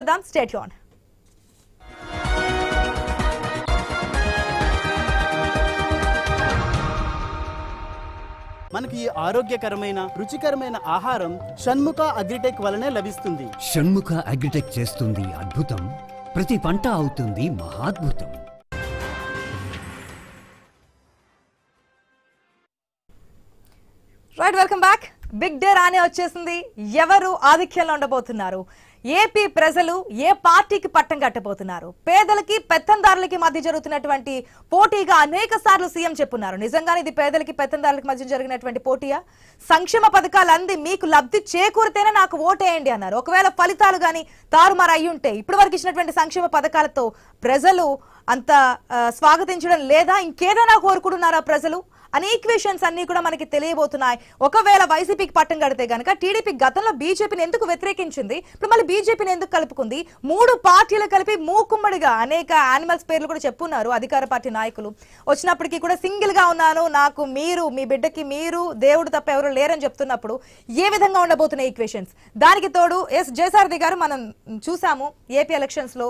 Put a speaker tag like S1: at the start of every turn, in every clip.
S1: చూద్దాం state on మనకి ఆరోగ్యకరమైన రుచికరమైన ఆహారం షణ్ముఖ అగ్రిటెక్ వలనే లభిస్తుంది
S2: షణ్ముఖ అగ్రిటెక్ చేస్తుంది అద్భుతం ప్రతి పంట అవుతుంది మహాద్భుతం
S1: right welcome back big day రానే వచ్చేసింది ఎవరు ఆధిక్యంలో ఉండబోతున్నారు ఏపీ ప్రజలు ఏ పార్టీకి పట్టం కట్టబోతున్నారు పేదలకి పెత్తందారులకి మధ్య జరుగుతున్నటువంటి పోటీగా అనేక సార్లు సీఎం చెప్పున్నారు నిజంగానే ఇది పేదలకి పెత్తందారులకి మధ్య జరిగినటువంటి పోటీయా సంక్షేమ పథకాలు అంది మీకు లబ్ధి చేకూరితేనే నాకు ఓటేయండి అన్నారు ఒకవేళ ఫలితాలు కానీ తారుమారు అయి ఉంటే ఇప్పటి వరకు ఇచ్చినటువంటి సంక్షేమ పథకాలతో ప్రజలు అంత స్వాగతించడం లేదా ఇంకేదైనా కోరుకుంటున్నారా ప్రజలు అనే ఈక్వేషన్స్ అన్ని కూడా మనకి తెలియబోతున్నాయి ఒకవేళ వైసీపీకి పట్టం కడితే గనక టీడీపీ గతంలో బీజేపీని ఎందుకు వ్యతిరేకించింది ఇప్పుడు మళ్ళీ బీజేపీని ఎందుకు కలుపుకుంది మూడు పార్టీలు కలిపి మూకుమ్మడిగా అనేక యానిమల్స్ పేర్లు కూడా చెప్పున్నారు అధికార పార్టీ నాయకులు వచ్చినప్పటికీ కూడా సింగిల్ గా ఉన్నాను నాకు మీరు మీ బిడ్డకి మీరు దేవుడు తప్ప ఎవరు లేరని చెప్తున్నప్పుడు ఏ విధంగా ఉండబోతున్నాయి ఈక్వేషన్స్ దానికి తోడు ఎస్ జయసారథి గారు మనం చూసాము ఏపీ ఎలక్షన్స్ లో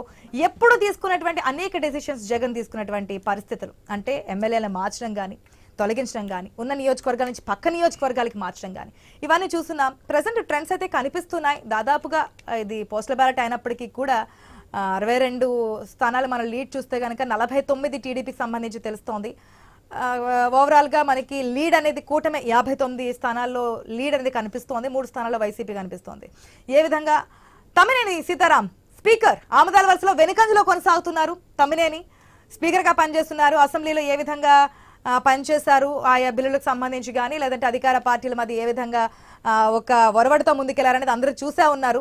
S1: ఎప్పుడు తీసుకున్నటువంటి అనేక డెసిషన్స్ జగన్ తీసుకున్నటువంటి పరిస్థితులు అంటే ఎమ్మెల్యేలను మార్చడం కానీ తొలగించడం కానీ ఉన్న నియోజకవర్గాల నుంచి పక్క నియోజకవర్గాలకి మార్చడం కానీ ఇవన్నీ చూస్తున్నాం ప్రజెంట్ ట్రెండ్స్ అయితే కనిపిస్తున్నాయి దాదాపుగా ఇది పోస్టల్ బ్యాలెట్ అయినప్పటికీ కూడా అరవై రెండు స్థానాలు మనం లీడ్ చూస్తే కనుక నలభై తొమ్మిది టీడీపీకి సంబంధించి తెలుస్తోంది ఓవరాల్గా మనకి లీడ్ అనేది కూటమి యాభై తొమ్మిది స్థానాల్లో లీడ్ అనేది కనిపిస్తోంది మూడు స్థానాల్లో వైసీపీ కనిపిస్తోంది ఏ విధంగా తమ్మినేని సీతారాం స్పీకర్ ఆమదాల వలసలో వెనుకంజలో కొనసాగుతున్నారు తమ్మినేని స్పీకర్గా పనిచేస్తున్నారు అసెంబ్లీలో ఏ విధంగా పనిచేశారు ఆయా బిల్లులకు సంబంధించి కానీ లేదంటే అధికార పార్టీల మధ్య ఏ విధంగా ఒక ఒరవడితో ముందుకెళ్లారనేది అందరూ చూసే ఉన్నారు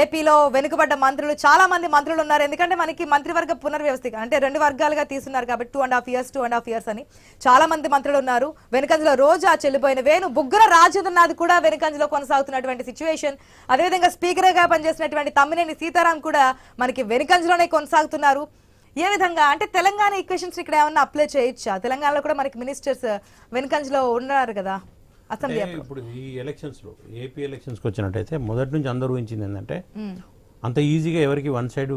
S1: ఏపీలో వెనుకబడ్డ మంత్రులు చాలా మంది మంత్రులు ఉన్నారు ఎందుకంటే మనకి మంత్రివర్గ పునర్వ్యవస్థ అంటే రెండు వర్గాలుగా తీసున్నారు కాబట్టి two and half years two and half years అని చాలా మంది మంత్రులు ఉన్నారు వెనుకంజలో రోజా చెల్లిపోయిన వేణు బుగ్గర రాజేంద్రనాథ్ కూడా వెనుకంజలో కొనసాగుతున్నటువంటి సిచ్యువేషన్ అదేవిధంగా స్పీకర్గా పనిచేసినటువంటి తమ్మినేని సీతారాం కూడా మనకి వెనుకంజలోనే కొనసాగుతున్నారు ఏ విధంగా అంటే తెలంగాణ ఈక్వేషన్స్ ఇక్కడ ఏమన్నా అప్లై చేయొచ్చా తెలంగాణలో కూడా మనకి మినిస్టర్స్ uh, వెనుకంజలో ఉన్నారు కదా అసెంబ్లీ
S2: ఇప్పుడు ఈ ఎలక్షన్స్ లో ఏపీ ఎలక్షన్స్ వచ్చినట్టయితే మొదటి నుంచి అందరూ ఊహించింది ఏంటంటే అంత ఈజీగా ఎవరికి వన్ సైడ్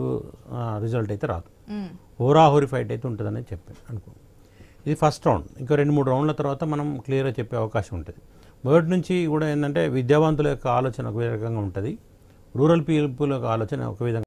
S2: రిజల్ట్ అయితే రాదు హోరాహోరి ఫైట్ అయితే ఉంటుందని చెప్పాను అనుకో ఇది ఫస్ట్ రౌండ్ ఇంకా రెండు మూడు రౌండ్ల తర్వాత మనం క్లియర్గా చెప్పే అవకాశం ఉంటుంది మొదటి నుంచి కూడా ఏంటంటే విద్యావంతుల యొక్క ఆలోచన ఒక రకంగా ఉంటుంది రూరల్ పీపుల్ యొక్క ఆలోచన ఒక విధంగా